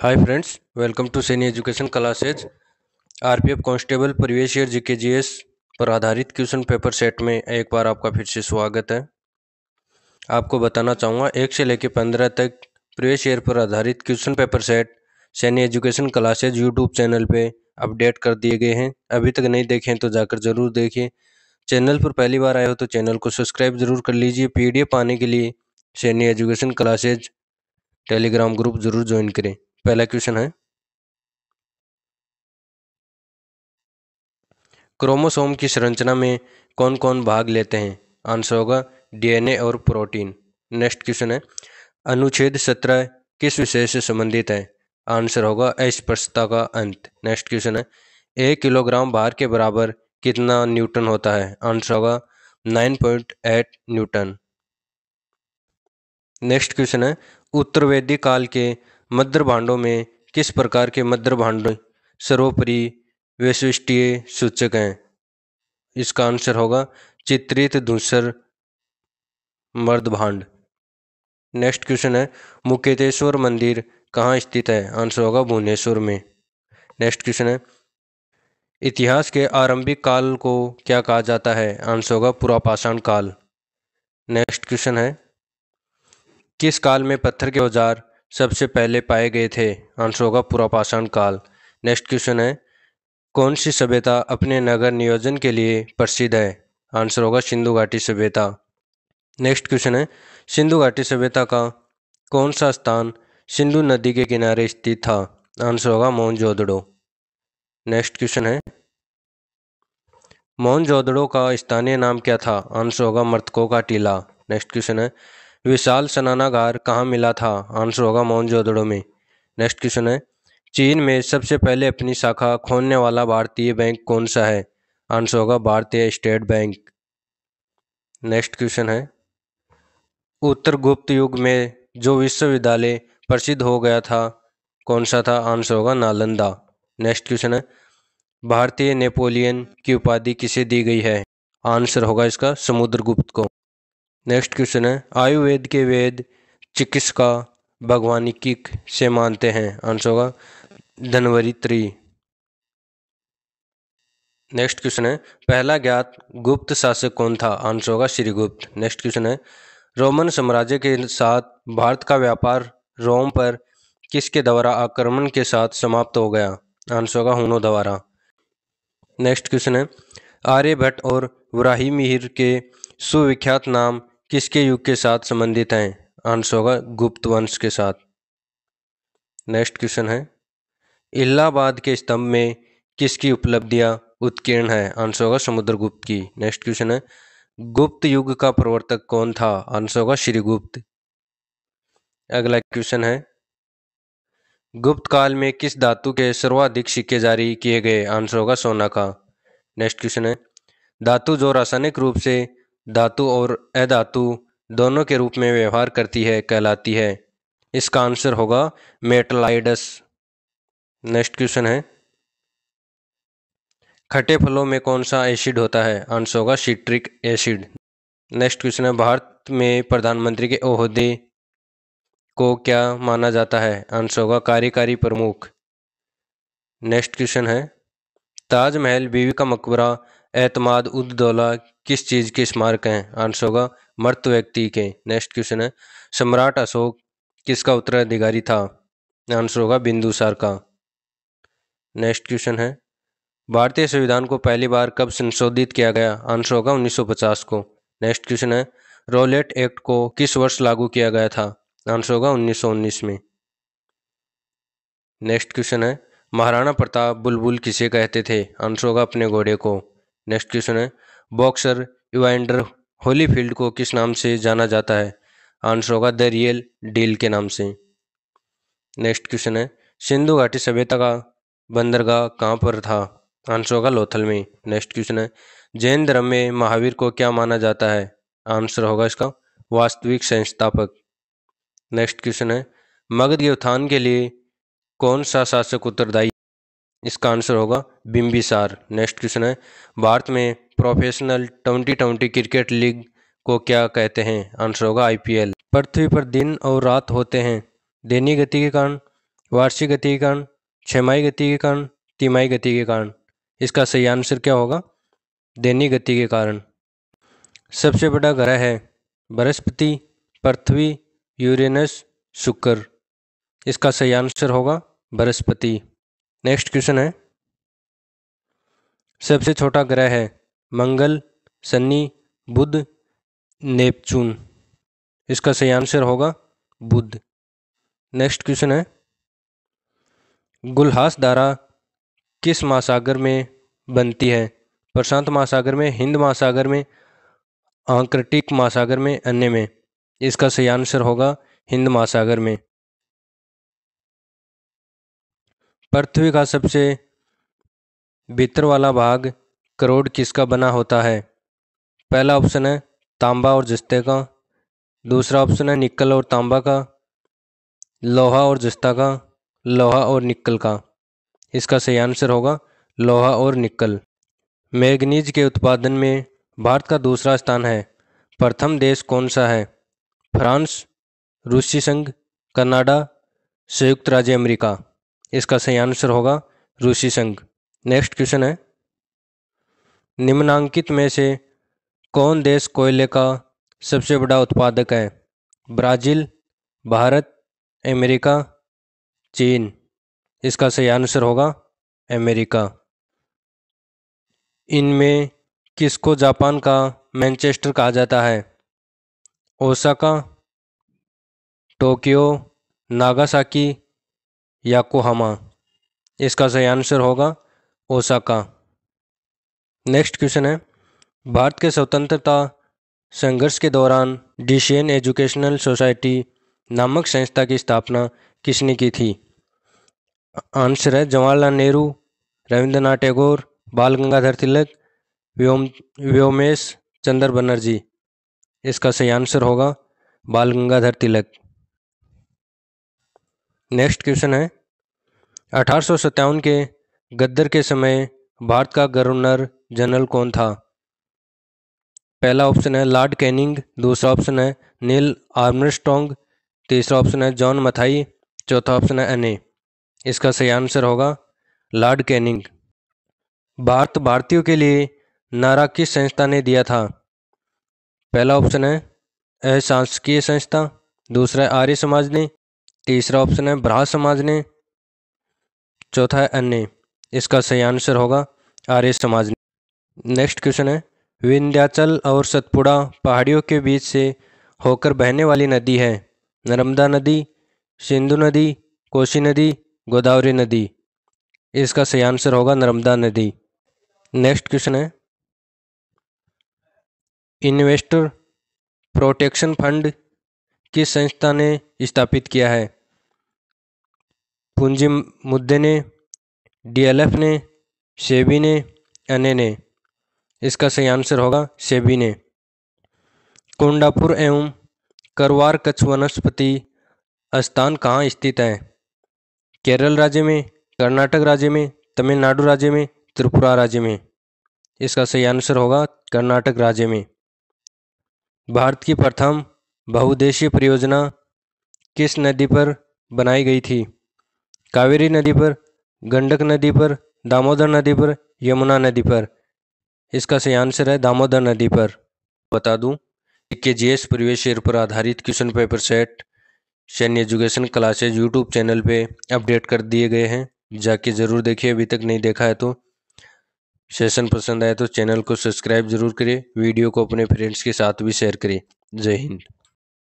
hi friends welcome to Saini education classes RPF constable परिवेश के G S पर आधारित क्वेश्चन पेपर सेट में एक बार आपका फिर से स्वागत है आपको बताना चाहूँगा एक से लेकर पंद्रह तक प्रवेश ईयर पर आधारित question paper set Saini education classes YouTube channel पे अपडेट कर दिए गए हैं अभी तक नहीं देखें तो जाकर ज़रूर देखें चैनल पर पहली बार आए हो तो चैनल को सब्सक्राइब ज़रूर कर लीजिए पी पाने के लिए Saini education classes Telegram group ज़रूर ज्वाइन करें पहला क्वेश्चन है क्रोमोसोम की संरचना में कौन कौन भाग लेते हैं आंसर होगा डीएनए और प्रोटीन नेक्स्ट क्वेश्चन है अनुच्छेद सत्रह किस विषय से संबंधित है आंसर होगा अस्पष्टता का अंत नेक्स्ट क्वेश्चन है एक किलोग्राम भार के बराबर कितना न्यूटन होता है आंसर होगा nine point eight newton next question है उत्तर उत्तरवेदी काल के मद्र भांडों में किस प्रकार के मद्र भांड सर्वोपरि वैशिष्टीय सूचक हैं इसका आंसर होगा चित्रित धूसर मर्द भांड नेक्स्ट क्वेश्चन है मुकेतेश्वर मंदिर कहाँ स्थित है आंसर होगा भुवनेश्वर में नेक्स्ट क्वेश्चन है इतिहास के आरंभिक काल को क्या कहा जाता है आंसर होगा पुरापाषाण काल नेक्स्ट क्वेश्चन है किस काल में पत्थर के औजार सबसे पहले पाए गए थे आंसर होगा पुरापाषाण काल नेक्स्ट क्वेश्चन है कौन सी सभ्यता अपने नगर नियोजन के लिए प्रसिद्ध है आंसर होगा सिंधु घाटी सभ्यता नेक्स्ट क्वेश्चन है सिंधु घाटी सभ्यता का कौन सा स्थान सिंधु नदी के किनारे स्थित था आंसर होगा मोहनजोदड़ो नेक्स्ट क्वेश्चन है मोहनजोदड़ो का स्थानीय नाम क्या था आंसर होगा मृतकों का टीला नेक्स्ट क्वेश्चन है विशाल सनानागार कहाँ मिला था आंसर होगा जोदड़ो में नेक्स्ट क्वेश्चन है चीन में सबसे पहले अपनी शाखा खोलने वाला भारतीय बैंक कौन सा है आंसर होगा भारतीय स्टेट बैंक नेक्स्ट क्वेश्चन है उत्तर गुप्त युग में जो विश्वविद्यालय प्रसिद्ध हो गया था कौन सा था आंसर होगा नालंदा नेक्स्ट क्वेश्चन है भारतीय नेपोलियन की उपाधि किसे दी गई है आंसर होगा इसका समुद्रगुप्त को नेक्स्ट क्वेश्चन है आयुर्वेद के वेद चिकित्सका भगवानी किक से मानते हैं आंसर होगा धनवरी त्री नेक्स्ट क्वेश्चन है पहला ज्ञात गुप्त शासक कौन था आंसर होगा श्रीगुप्त नेक्स्ट क्वेश्चन है रोमन साम्राज्य के साथ भारत का व्यापार रोम पर किसके द्वारा आक्रमण के साथ समाप्त हो गया आंसर होगा हुनो द्वारा नेक्स्ट क्वेश्चन है आर्यभट्ट और वराही मिहिर के सुविख्यात नाम किसके युग के साथ संबंधित हैं आंसर होगा गुप्त वंश के साथ नेक्स्ट क्वेश्चन है इलाहाबाद के स्तंभ में किसकी उपलब्धियां उत्कीर्ण है आंसर होगा समुद्रगुप्त की नेक्स्ट क्वेश्चन है गुप्त युग का प्रवर्तक कौन था आंसर होगा श्रीगुप्त अगला क्वेश्चन है गुप्त काल में किस धातु के सर्वाधिक सिक्के जारी किए गए आंसर होगा सोना का नेक्स्ट क्वेश्चन है धातु जो रासायनिक रूप से धातु और अधातु दोनों के रूप में व्यवहार करती है कहलाती है इसका आंसर होगा मेटलाइडस नेक्स्ट क्वेश्चन है खटे फलों में कौन सा एसिड होता है आंसर होगा सिट्रिक एसिड नेक्स्ट क्वेश्चन है भारत में प्रधानमंत्री के ओहदे को क्या माना जाता है आंसर होगा कार्यकारी प्रमुख नेक्स्ट क्वेश्चन है ताजमहल बीवी का मकबरा एतमाद उद्दौला किस चीज़ के स्मारक हैं आंसर होगा मृत व्यक्ति के नेक्स्ट क्वेश्चन है सम्राट अशोक किसका उत्तराधिकारी था आंसर होगा बिंदुसार का नेक्स्ट क्वेश्चन है भारतीय संविधान को पहली बार कब संशोधित किया गया आंसर होगा 1950 को नेक्स्ट क्वेश्चन है रोलेट एक्ट को किस वर्ष लागू किया गया था आंसर होगा 1919 में नेक्स्ट क्वेश्चन है महाराणा प्रताप बुलबुल किसे कहते थे आंसर होगा अपने घोड़े को नेक्स्ट क्वेश्चन है बॉक्सर इवाइंडर होलीफील्ड को किस नाम से जाना जाता है आंसर होगा द रियल डील के नाम से नेक्स्ट क्वेश्चन है सिंधु घाटी सभ्यता का बंदरगाह कहाँ पर था आंसर होगा लोथल में नेक्स्ट क्वेश्चन है जैन धर्म में महावीर को क्या माना जाता है आंसर होगा इसका वास्तविक संस्थापक नेक्स्ट क्वेश्चन है मगध के उत्थान के लिए कौन सा शासक उत्तरदायी इसका आंसर होगा बिम्बिसार नेक्स्ट क्वेश्चन है भारत में professional twenty twenty cricket league को क्या कहते हैं आंसर होगा आईपीएल पृथ्वी पर दिन और रात होते हैं दैनिक गति के कारण वार्षिक गति के कारण छमाही गति के कारण तिमाही गति के कारण इसका सही आंसर क्या होगा दैनिक गति के कारण सबसे बड़ा ग्रह है बृहस्पति पृथ्वी यूरेनस शुक्र इसका सही आंसर होगा बृहस्पति नेक्स्ट क्वेश्चन है सबसे छोटा ग्रह है मंगल शनि बुध नेपचून इसका सही आंसर होगा बुध नेक्स्ट क्वेश्चन है गुलहास धारा किस महासागर में बनती है प्रशांत महासागर में हिंद महासागर में आंक्रटिक महासागर में अन्य में इसका सही आंसर होगा हिंद महासागर में पृथ्वी का सबसे भीतर वाला भाग करोड़ किसका बना होता है पहला ऑप्शन है तांबा और जस्ते का दूसरा ऑप्शन है निकल और तांबा का लोहा और जस्ता का लोहा और निकल का इसका सही आंसर होगा लोहा और निकल मैगनीज के उत्पादन में भारत का दूसरा स्थान है प्रथम देश कौन सा है फ्रांस रूसी संघ कनाडा संयुक्त राज्य अमेरिका इसका सही आंसर होगा रूसी संघ नेक्स्ट क्वेश्चन है निम्नांकित में से कौन देश कोयले का सबसे बड़ा उत्पादक है ब्राज़ील भारत अमेरिका चीन इसका सही आंसर होगा अमेरिका इनमें किसको जापान का मैनचेस्टर कहा जाता है ओसाका टोक्यो नागासाकी याकोहामा इसका सही आंसर होगा ओसाका नेक्स्ट क्वेश्चन है भारत के स्वतंत्रता संघर्ष के दौरान डिशियन एजुकेशनल सोसाइटी नामक संस्था की स्थापना किसने की थी आंसर है जवाहरलाल नेहरू रविंद्रनाथ टैगोर बाल गंगाधर तिलक व्योम व्योमेश चंद्र बनर्जी इसका सही आंसर होगा बाल गंगाधर तिलक नेक्स्ट क्वेश्चन है अठारह के गद्दर के समय भारत का गवर्नर जनरल कौन था पहला ऑप्शन है लॉर्ड कैनिंग दूसरा ऑप्शन है नील आर्मस्टोंग तीसरा ऑप्शन है जॉन मथाई चौथा ऑप्शन है एने इसका सही आंसर होगा लॉर्ड कैनिंग भारत भारतीयों के लिए नारा किस संस्था ने दिया था पहला ऑप्शन है अशासकीय संस्था दूसरा आर्य समाज ने तीसरा ऑप्शन है ब्राह समाज ने चौथा है अन्य इसका सही आंसर होगा आर्य समाज ने नेक्स्ट क्वेश्चन है विंध्याचल और सतपुड़ा पहाड़ियों के बीच से होकर बहने वाली नदी है नर्मदा नदी सिंधु नदी कोशी नदी गोदावरी नदी इसका सही आंसर होगा नर्मदा नदी नेक्स्ट क्वेश्चन है इन्वेस्टर प्रोटेक्शन फंड किस संस्था ने स्थापित किया है पूंजी मुद्दे ने डीएलएफ ने सेबी ने एन ने इसका सही आंसर होगा सेबी ने कोंडापुर एवं करवार कच्छ वनस्पति स्थान कहाँ स्थित है केरल राज्य में कर्नाटक राज्य में तमिलनाडु राज्य में त्रिपुरा राज्य में इसका सही आंसर होगा कर्नाटक राज्य में भारत की प्रथम बहुउद्देशीय परियोजना किस नदी पर बनाई गई थी कावेरी नदी पर गंडक नदी पर दामोदर नदी पर यमुना नदी पर इसका सही आंसर है दामोदर नदी पर बता दूं के जी एस परिवेश पर आधारित क्वेश्चन पेपर सेट सैन्य एजुकेशन क्लासेज यूट्यूब चैनल पे अपडेट कर दिए गए हैं जाके ज़रूर देखिए अभी तक नहीं देखा है तो सेशन पसंद आए तो चैनल को सब्सक्राइब जरूर करें वीडियो को अपने फ्रेंड्स के साथ भी शेयर करें जय हिंद